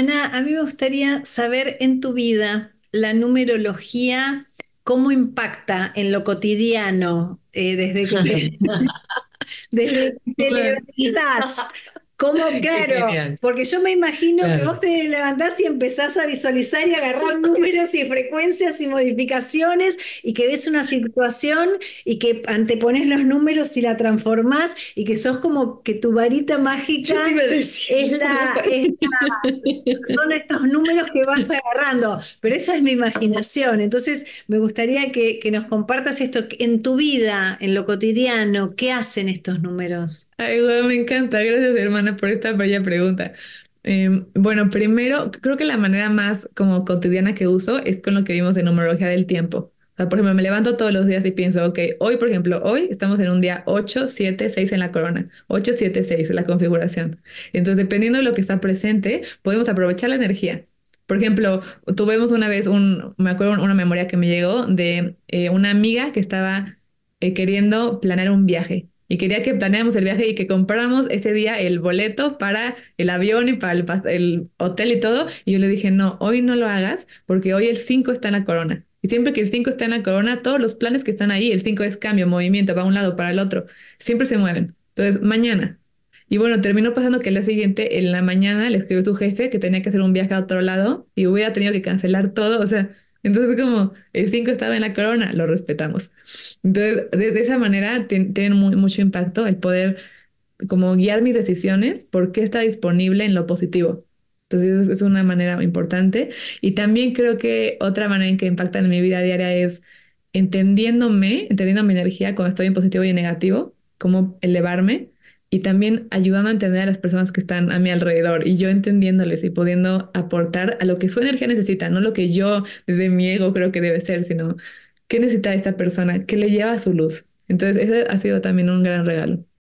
Ana, a mí me gustaría saber en tu vida la numerología, cómo impacta en lo cotidiano eh, desde que... desde que te ¿Cómo? Claro, porque yo me imagino que vos te levantás y empezás a visualizar y agarrar números y frecuencias y modificaciones y que ves una situación y que antepones los números y la transformás y que sos como que tu varita mágica es, la, son estos números que vas agarrando, pero eso es mi imaginación, entonces me gustaría que, que nos compartas esto en tu vida, en lo cotidiano, ¿qué hacen estos números? Ay, me encanta. Gracias, hermana, por esta bella pregunta. Em, bueno, primero, creo que la manera más como cotidiana que uso es con lo que vimos en numerología del tiempo. O sea, por ejemplo, me levanto todos los días y pienso, ok, hoy, por ejemplo, hoy estamos en un día 8, 7, 6 en la corona, 8, 7, 6, la configuración. Entonces, dependiendo de lo que está presente, podemos aprovechar la energía. Por ejemplo, tuvimos una vez un, me acuerdo una memoria que me llegó de eh, una amiga que estaba eh, queriendo planear un viaje y quería que planeáramos el viaje y que compráramos ese día el boleto para el avión y para el, hotel y todo. Y yo le dije, no, hoy no lo hagas porque hoy el 5 está en la corona. Y siempre que el 5 está en la corona, todos los planes que están ahí, el 5 es cambio, movimiento, va a un lado, para el otro, siempre se mueven. Entonces, mañana. Y bueno, terminó pasando que al día siguiente, en la mañana, le escribió su jefe que tenía que hacer un viaje a otro lado y hubiera tenido que cancelar todo. O sea, entonces, como el 5 estaba en la corona, lo respetamos. Entonces, de, esa manera tienen mucho impacto el poder como guiar mis decisiones porque está disponible en lo positivo. Entonces, es una manera importante. Y también creo que otra manera en que impacta en mi vida diaria es entendiéndome, entendiendo mi energía cuando estoy en positivo y en negativo, cómo elevarme y también ayudando a entender a las personas que están a mi alrededor y yo entendiéndoles y pudiendo aportar a lo que su energía necesita, no lo que yo desde mi ego creo que debe ser, sino qué necesita esta persona, qué le lleva a su luz. Entonces, eso ha sido también un gran regalo.